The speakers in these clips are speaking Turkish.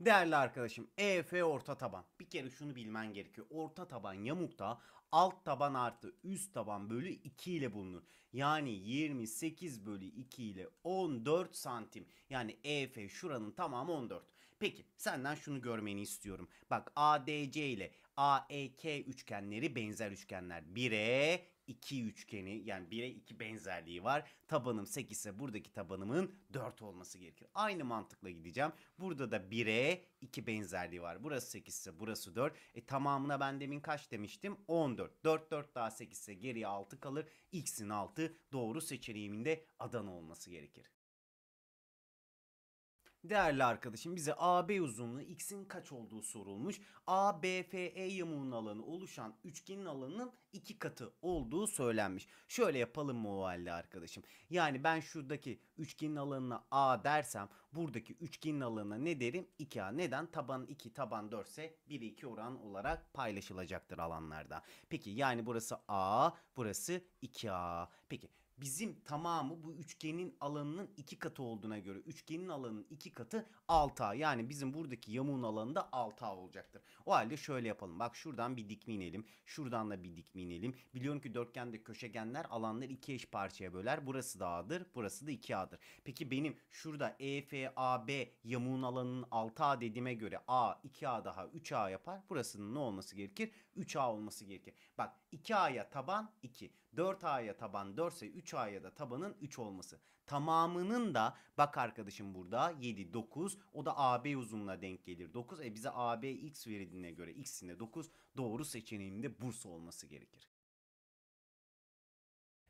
Değerli arkadaşım EF orta taban. Bir kere şunu bilmen gerekiyor. Orta taban yamukta alt taban artı üst taban bölü 2 ile bulunur. Yani 28 bölü 2 ile 14 santim. Yani EF şuranın tamamı 14. Peki senden şunu görmeni istiyorum. Bak ADC ile AEK üçgenleri benzer üçgenler. 1'e 2 üçgeni yani 1'e 2 benzerliği var. Tabanım 8 ise buradaki tabanımın 4 olması gerekir. Aynı mantıkla gideceğim. Burada da 1'e 2 benzerliği var. Burası 8 ise burası 4. E tamamına ben demin kaç demiştim? 14. 4 4 daha 8 ise geriye 6 kalır. X'in 6 doğru seçeneğiminde Adana olması gerekir. Değerli arkadaşım bize AB uzunluğu x'in kaç olduğu sorulmuş. ABFE yamuğunun alanı oluşan üçgenin alanının iki katı olduğu söylenmiş. Şöyle yapalım mı o halde arkadaşım? Yani ben şuradaki üçgenin alanına A dersem buradaki üçgenin alanına ne derim? 2A. Neden? Taban 2, taban 4 ise 1'e 2 oran olarak paylaşılacaktır alanlarda. Peki yani burası A, burası 2A. Peki bizim tamamı bu üçgenin alanının iki katı olduğuna göre üçgenin alanının iki katı 6A. Yani bizim buradaki yamuğun alanı da 6A olacaktır. O halde şöyle yapalım. Bak şuradan bir dikme inelim. Şuradan da bir dikme inelim. Biliyorum ki dörtgende köşegenler alanları iki eş parçaya böler. Burası da A'dır. Burası da 2A'dır. Peki benim şurada EFAB yamuğun alanının 6A dediğime göre A 2A daha 3A yapar. Burasının ne olması gerekir? 3A olması gerekir. Bak 2A'ya taban 2. 4A'ya taban 4 ise 3A'ya da tabanın 3 olması. Tamamının da bak arkadaşım burada 7 9 o da AB uzunluğuna denk gelir 9. E bize AB x verildiğine göre x'in de 9 doğru seçeneğimde Bursa olması gerekir.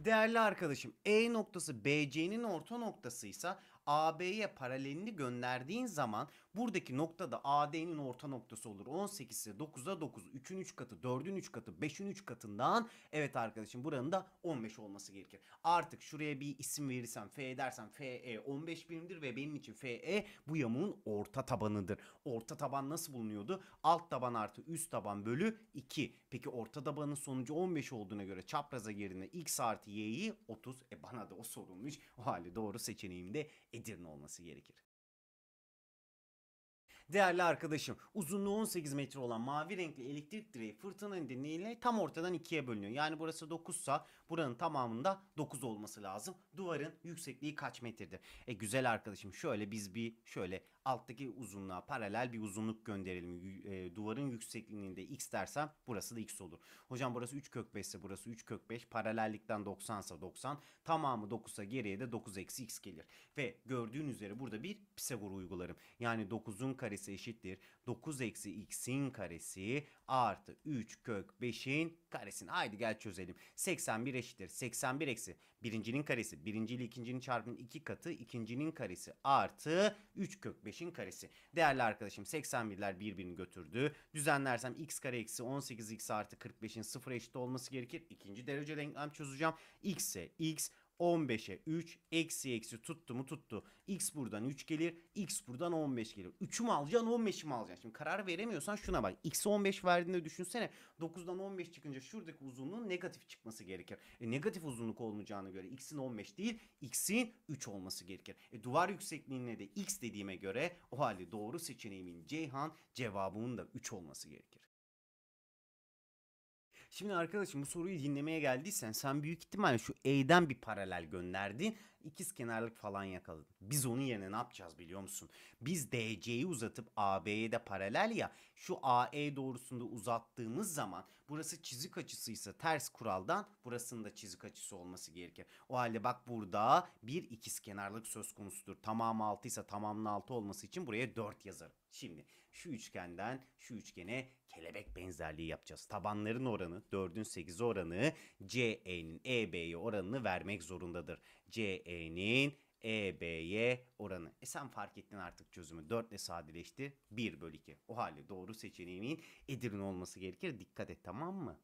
Değerli arkadaşım E noktası BC'nin orta noktasıysa AB'ye paralelini gönderdiğin zaman Buradaki nokta da AD'nin orta noktası olur. 18 ise 9'a 9, 3'ün 3 katı, 4'ün 3 katı, 5'ün 3 katından evet arkadaşım buranın da 15 olması gerekir. Artık şuraya bir isim verirsem F dersen, e FE 15 birimdir ve benim için FE bu yamuğun orta tabanıdır. Orta taban nasıl bulunuyordu? Alt taban artı üst taban bölü 2. Peki orta tabanın sonucu 15 olduğuna göre çapraza yerine x artı y'yi 30. E bana da o sorulmuş. O halde doğru seçeneğim de Edirne olması gerekir. Değerli arkadaşım uzunluğu 18 metre olan mavi renkli elektrik direği fırtına nedeniyle tam ortadan ikiye bölünüyor. Yani burası 9 sa buranın tamamında 9 olması lazım. Duvarın yüksekliği kaç metredir? E güzel arkadaşım şöyle biz bir şöyle alttaki uzunluğa paralel bir uzunluk gönderelim. E, duvarın yüksekliğini de x dersem burası da x olur. Hocam burası 3 kök 5 ise burası 3 kök 5 paralellikten 90 ise 90 tamamı 9'sa geriye de 9 eksi x gelir. Ve gördüğün üzere burada bir Pisagor uygularım. Yani 9'un kare karesi eşittir. 9 eksi x'in karesi artı 3 kök 5'in karesini. Haydi gel çözelim. 81 eşittir. 81 eksi birincinin karesi. Birinci ile ikincinin çarpımının iki katı. ikincinin karesi artı 3 kök 5'in karesi. Değerli arkadaşım 81'ler birbirini götürdü. Düzenlersem x kare eksi 18 x artı 45'in sıfır eşit olması gerekir. İkinci derece denklem çözeceğim. x ise x 15'e 3 eksi eksi tuttu mu tuttu. X buradan 3 gelir. X buradan 15 gelir. 3'ü mü alacaksın 15'i mi alacaksın? Şimdi karar veremiyorsan şuna bak. X'e 15 verdiğinde düşünsene 9'dan 15 çıkınca şuradaki uzunluğun negatif çıkması gerekir. E, negatif uzunluk olmayacağına göre X'in 15 değil X'in 3 olması gerekir. E, duvar yüksekliğine de X dediğime göre o halde doğru seçeneğimin Ceyhan cevabının da 3 olması gerekir. Şimdi arkadaşım bu soruyu dinlemeye geldiysen sen büyük ihtimalle şu E'den bir paralel gönderdin ikiz kenarlık falan yakaladı. Biz onun yerine ne yapacağız biliyor musun? Biz DC'yi uzatıp AB'ye de paralel ya şu AE doğrusunda uzattığımız zaman burası çizik açısıysa ters kuraldan burasının da çizik açısı olması gerekir. O halde bak burada bir ikiz kenarlık söz konusudur. Tamamı 6 ise tamamının 6 olması için buraya 4 yazarım. Şimdi şu üçgenden şu üçgene kelebek benzerliği yapacağız. Tabanların oranı 4'ün 8 oranı CE'nin EB'ye oranını vermek zorundadır. CE EB'nin EB'ye oranı. E sen fark ettin artık çözümü. 4 ile sadeleşti. 1 bölü 2. O halde doğru seçeneğimin Edirne olması gerekir. Dikkat et tamam mı?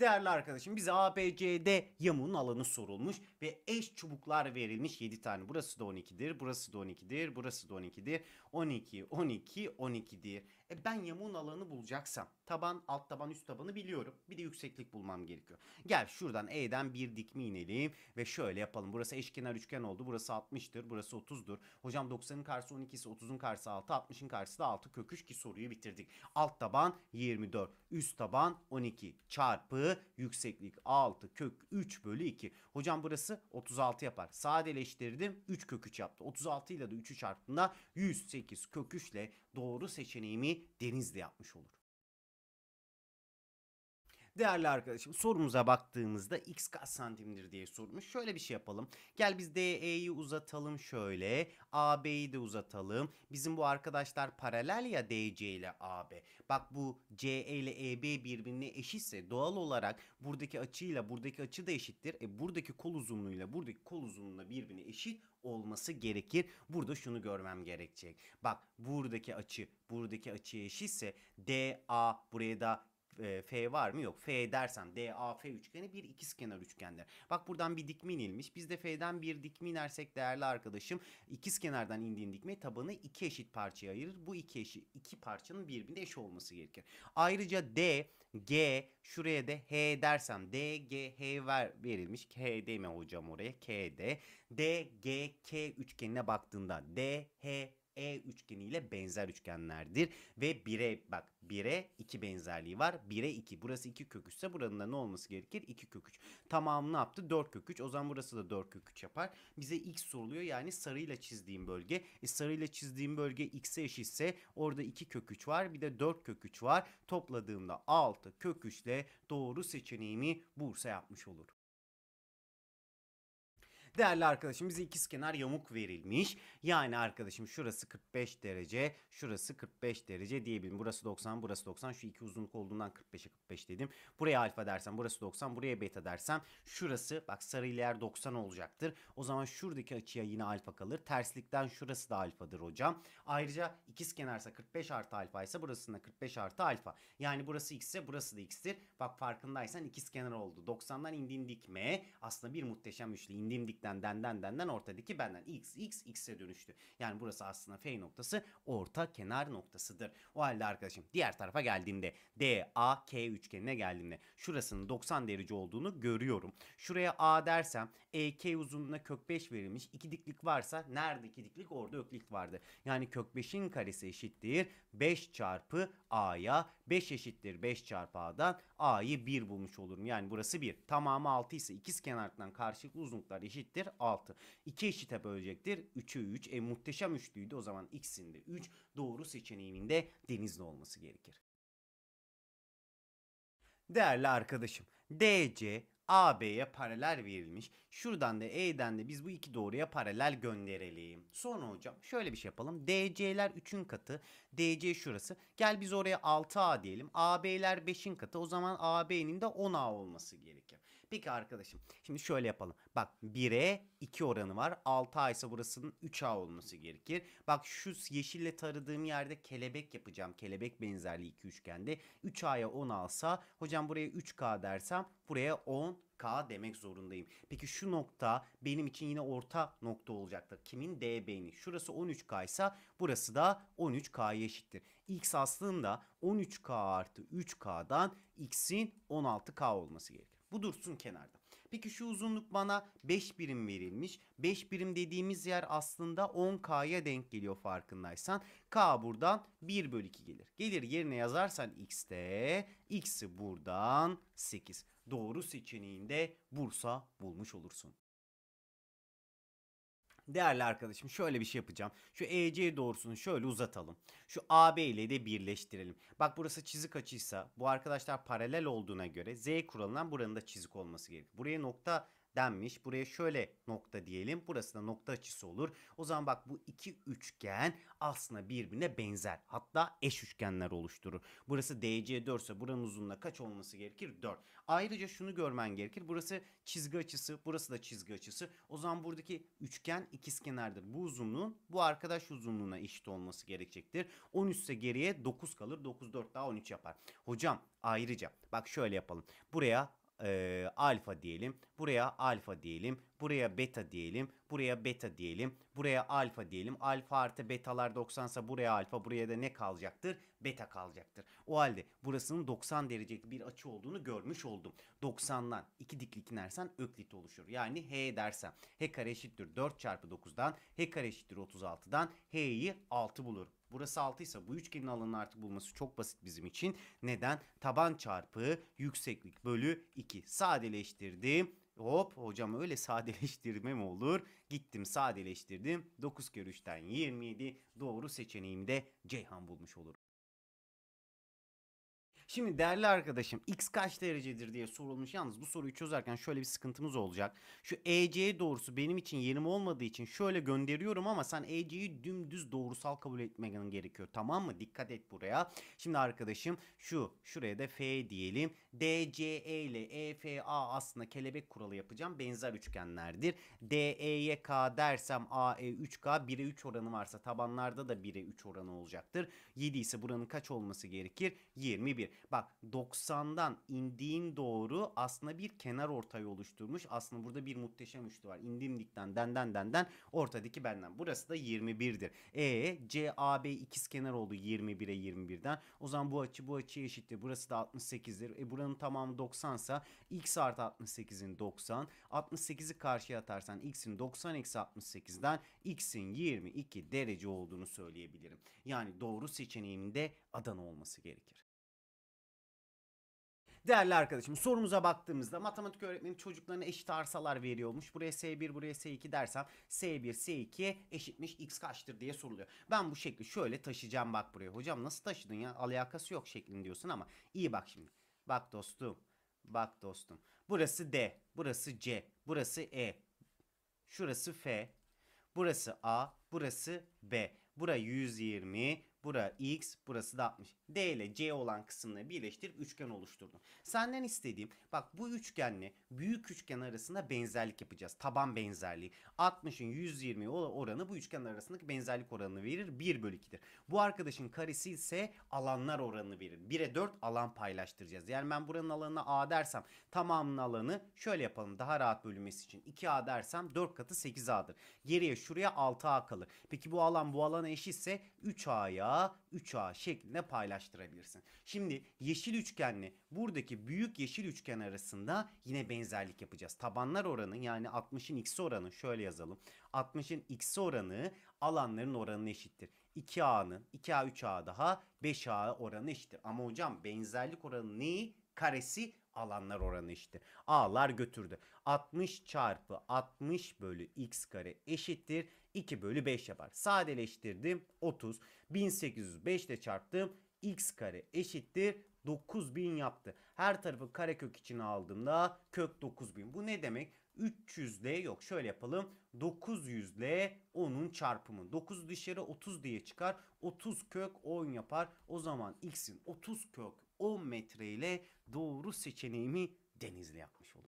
Değerli arkadaşım bize ABCD yamuğun alanı sorulmuş ve eş çubuklar verilmiş 7 tane. Burası da 12'dir, burası da 12'dir, burası da 12'dir. 12, 12, 12'dir. E ben yamuğun alanı bulacaksam taban, alt taban, üst tabanı biliyorum. Bir de yükseklik bulmam gerekiyor. Gel şuradan E'den bir dikme inelim ve şöyle yapalım. Burası eşkenar üçgen oldu. Burası 60'tır. Burası 30'dur. Hocam 90'ın karşısı 12'si 30'un karşısı 6. 60'ın karşısı da 6 köküş ki soruyu bitirdik. Alt taban 24. Üst taban 12 çarpı yükseklik 6 kök 3 bölü 2. Hocam burası 36 yapar. Sadeleştirdim. 3 kök 3 yaptı. 36 ile de 3'ü çarptığında 108 kök 3 ile doğru seçeneğimi Denizli yapmış olur değerli arkadaşım sorumuza baktığımızda x kaç santimdir diye sormuş. Şöyle bir şey yapalım. Gel biz DE'yi uzatalım şöyle. AB'yi de uzatalım. Bizim bu arkadaşlar paralel ya DC ile AB. Bak bu CE ile EB birbirine eşitse doğal olarak buradaki açıyla buradaki açı da eşittir. E buradaki kol uzunluğuyla buradaki kol uzunluğuna birbirine eşit olması gerekir. Burada şunu görmem gerekecek. Bak buradaki açı buradaki açıya eşitse DA buraya da e, F var mı? Yok. F dersem DAF üçgeni bir ikizkenar üçgendir. Bak buradan bir dikme inilmiş. Biz de F'den bir dikme inersek değerli arkadaşım ikizkenardan indiğin dikme tabanı iki eşit parçaya ayırır. Bu iki eşit iki parçanın birbirine eş olması gerekir. Ayrıca D, G şuraya da H dersem D, G, H ver, verilmiş. H deme hocam oraya. K, D. D, G, K üçgenine baktığında D, H, e üçgeniyle benzer üçgenlerdir. Ve 1'e bak 1'e 2 benzerliği var. 1'e 2. Burası 2 kök 3 ise buranın da ne olması gerekir? 2 kök 3. Tamamını yaptı? 4 kök 3. O zaman burası da 4 kök 3 yapar. Bize x soruluyor. Yani sarıyla çizdiğim bölge. E, sarıyla çizdiğim bölge x'e eşitse orada 2 kök 3 var. Bir de 4 kök 3 var. Topladığımda 6 kök 3 ile doğru seçeneğimi Bursa yapmış olur. Değerli arkadaşım bize ikizkenar yamuk verilmiş. Yani arkadaşım şurası 45 derece, şurası 45 derece diyebilirim. Burası 90, burası 90. Şu iki uzunluk olduğundan 45'e 45 dedim. Buraya alfa dersem, burası 90, buraya beta dersem şurası bak sarı ile yer 90 olacaktır. O zaman şuradaki açıya yine alfa kalır. Terslikten şurası da alfadır hocam. Ayrıca ikizkenarsa 45 artı alfa ise burasında 45 artı alfa. Yani burası x ise burası da x'tir. Bak farkındaysan ikizkenar oldu. 90'dan indiğim dikme aslında bir muhteşem üçlü indiğim dikten X'den denden denden ortadaki benden. X, X, X'e dönüştü. Yani burası aslında F noktası orta kenar noktasıdır. O halde arkadaşım diğer tarafa geldiğimde D, A, K üçgenine geldiğimde şurasının 90 derece olduğunu görüyorum. Şuraya A dersem E, K uzunluğuna kök 5 verilmiş. İki diklik varsa nerede iki diklik orada öklik vardı. Yani kök 5'in karesi eşittir 5 çarpı A'ya 5 eşittir 5 çarpı A'dan A'yı 1 bulmuş olurum. Yani burası 1. Tamamı 6 ise ikiz kenardan karşılıklı uzunluklar eşittir eşittir 6. 2 eşite bölecektir 3'ü 3. E muhteşem üçlüydü o zaman x'in de 3. Doğru seçeneğimin de denizli olması gerekir. Değerli arkadaşım DC AB'ye paralel verilmiş. Şuradan da E'den de biz bu iki doğruya paralel gönderelim. Sonra hocam şöyle bir şey yapalım. DC'ler 3'ün katı. DC şurası. Gel biz oraya 6A diyelim. AB'ler 5'in katı. O zaman AB'nin de 10A olması gerekir. Peki arkadaşım şimdi şöyle yapalım. Bak 1'e 2 oranı var. 6 aysa burasının 3A olması gerekir. Bak şu yeşille taradığım yerde kelebek yapacağım. Kelebek benzerliği iki üçgende. 3A'ya 10 alsa hocam buraya 3K dersem buraya 10 K demek zorundayım. Peki şu nokta benim için yine orta nokta olacaktır. Kimin D beyni? Şurası 13K ise burası da 13K'ya eşittir. X aslında 13K artı 3K'dan X'in 16K olması gerekir. Bu dursun kenarda. Peki şu uzunluk bana 5 birim verilmiş. 5 birim dediğimiz yer aslında 10K'ya denk geliyor farkındaysan. K buradan 1 bölü 2 gelir. Gelir yerine yazarsan X'te. X'i buradan 8. Doğru seçeneğinde Bursa bulmuş olursun. Değerli arkadaşım şöyle bir şey yapacağım. Şu EC doğrusunu şöyle uzatalım. Şu AB ile de birleştirelim. Bak burası çizik açıysa bu arkadaşlar paralel olduğuna göre Z kuralından buranın da çizik olması gerekir. Buraya nokta denmiş. Buraya şöyle nokta diyelim. Burası da nokta açısı olur. O zaman bak bu iki üçgen aslında birbirine benzer. Hatta eş üçgenler oluşturur. Burası DC4 ise buranın uzunluğu kaç olması gerekir? 4. Ayrıca şunu görmen gerekir. Burası çizgi açısı. Burası da çizgi açısı. O zaman buradaki üçgen ikizkenardır. Bu uzunluğun bu arkadaş uzunluğuna eşit olması gerekecektir. 13 ise geriye 9 kalır. 9 4 daha 13 yapar. Hocam ayrıca bak şöyle yapalım. Buraya e, alfa diyelim. Buraya alfa diyelim. Buraya beta diyelim. Buraya beta diyelim. Buraya alfa diyelim. Alfa artı betalar 90 ise buraya alfa. Buraya da ne kalacaktır? Beta kalacaktır. O halde burasının 90 derecelik bir açı olduğunu görmüş oldum. 90'dan iki diklik inersen öklit oluşur. Yani h dersem h kare eşittir 4 çarpı 9'dan h kare eşittir 36'dan h'yi 6 bulur. Burası 6 ise bu üçgenin alanını artık bulması çok basit bizim için. Neden? Taban çarpı yükseklik bölü 2. Sadeleştirdim. Hop hocam öyle sadeleştirme mi olur? Gittim sadeleştirdim. 9 kere 3'ten 27 doğru seçeneğimde Ceyhan bulmuş olur. Şimdi değerli arkadaşım x kaç derecedir diye sorulmuş. Yalnız bu soruyu çözerken şöyle bir sıkıntımız olacak. Şu EC doğrusu benim için yerim olmadığı için şöyle gönderiyorum ama sen EC'yi dümdüz doğrusal kabul etmen gerekiyor. Tamam mı? Dikkat et buraya. Şimdi arkadaşım şu şuraya da F diyelim. DCE ile EFA aslında kelebek kuralı yapacağım. Benzer üçgenlerdir. DE'ye K dersem AE 3K 1'e 3 oranı varsa tabanlarda da 1'e 3 oranı olacaktır. 7 ise buranın kaç olması gerekir? 21 bak 90'dan indiğin doğru aslında bir kenar ortayı oluşturmuş. Aslında burada bir muhteşem üçlü var. İndim dikten denden denden ortadaki benden. Burası da 21'dir. E C A B ikiz kenar oldu 21'e 21'den. O zaman bu açı bu açıya eşittir. Burası da 68'dir. E buranın tamamı 90 sa x artı 68'in 90. 68'i karşıya atarsan x'in 90 eksi 68'den x'in 22 derece olduğunu söyleyebilirim. Yani doğru seçeneğimde Adana olması gerekir. Değerli arkadaşım sorumuza baktığımızda matematik öğretmeni çocuklarına eşit arsalar veriyormuş. Buraya S1 buraya S2 dersem S1 S2 eşitmiş X kaçtır diye soruluyor. Ben bu şekli şöyle taşıyacağım bak buraya. Hocam nasıl taşıdın ya alakası yok şeklin diyorsun ama iyi bak şimdi. Bak dostum bak dostum burası D burası C burası E şurası F burası A burası B. Burayı 120, Bura x, burası da 60. D ile C olan kısımları birleştirip üçgen oluşturdum. Senden istediğim bak bu üçgenle büyük üçgen arasında benzerlik yapacağız. Taban benzerliği. 60'ın 120 oranı bu üçgen arasındaki benzerlik oranını verir. 1 bölü 2'dir. Bu arkadaşın karesi ise alanlar oranını verir. 1'e 4 alan paylaştıracağız. Yani ben buranın alanına A dersem tamamının alanı şöyle yapalım. Daha rahat bölünmesi için 2A dersem 4 katı 8A'dır. Geriye şuraya 6A kalır. Peki bu alan bu alana eşitse 3A'ya 3A şeklinde paylaştırabilirsin. Şimdi yeşil üçgenle buradaki büyük yeşil üçgen arasında yine benzerlik yapacağız. Tabanlar oranı yani 60'ın x oranı şöyle yazalım. 60'ın x oranı alanların oranına eşittir. 2A'nın 2A 3A daha 5A oranı eşittir. Ama hocam benzerlik oranı neyi? Karesi alanlar oranı işte. A'lar götürdü. 60 çarpı 60 bölü x kare eşittir. 2 bölü 5 yapar. Sadeleştirdim 30. 1805 ile çarptım. X kare eşittir 9000 yaptı. Her tarafı karekök için aldığımda kök 9000. Bu ne demek? 300 ile yok şöyle yapalım. 900 ile 10'un çarpımı. 9 dışarı 30 diye çıkar. 30 kök 10 yapar. O zaman x'in 30 kök 10 metre ile doğru seçeneğimi denizli yapmış olur.